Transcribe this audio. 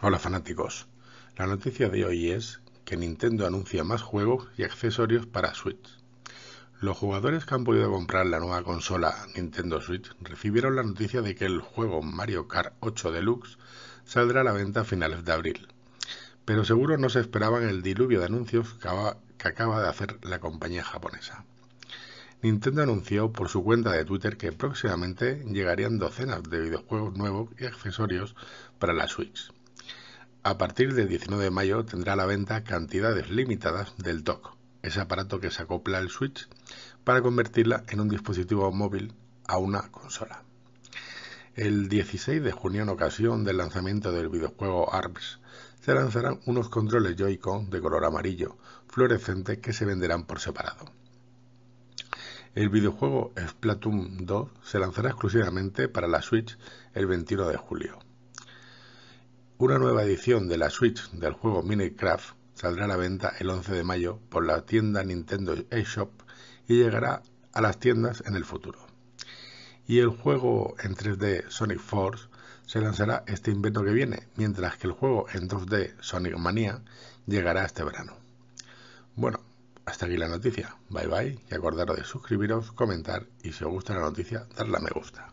Hola fanáticos, la noticia de hoy es que Nintendo anuncia más juegos y accesorios para Switch. Los jugadores que han podido comprar la nueva consola Nintendo Switch recibieron la noticia de que el juego Mario Kart 8 Deluxe saldrá a la venta a finales de abril, pero seguro no se esperaban el diluvio de anuncios que acaba de hacer la compañía japonesa. Nintendo anunció por su cuenta de Twitter que próximamente llegarían docenas de videojuegos nuevos y accesorios para la Switch. A partir del 19 de mayo tendrá a la venta cantidades limitadas del dock, ese aparato que se acopla al Switch para convertirla en un dispositivo móvil a una consola. El 16 de junio, en ocasión del lanzamiento del videojuego ARMS, se lanzarán unos controles Joy-Con de color amarillo fluorescente que se venderán por separado. El videojuego Splatoon 2 se lanzará exclusivamente para la Switch el 21 de julio. Una nueva edición de la Switch del juego Minecraft saldrá a la venta el 11 de mayo por la tienda Nintendo eShop y llegará a las tiendas en el futuro. Y el juego en 3D Sonic Force se lanzará este invierno que viene, mientras que el juego en 2D Sonic Mania llegará este verano. Bueno, hasta aquí la noticia. Bye bye y acordaros de suscribiros, comentar y si os gusta la noticia, darle a me gusta.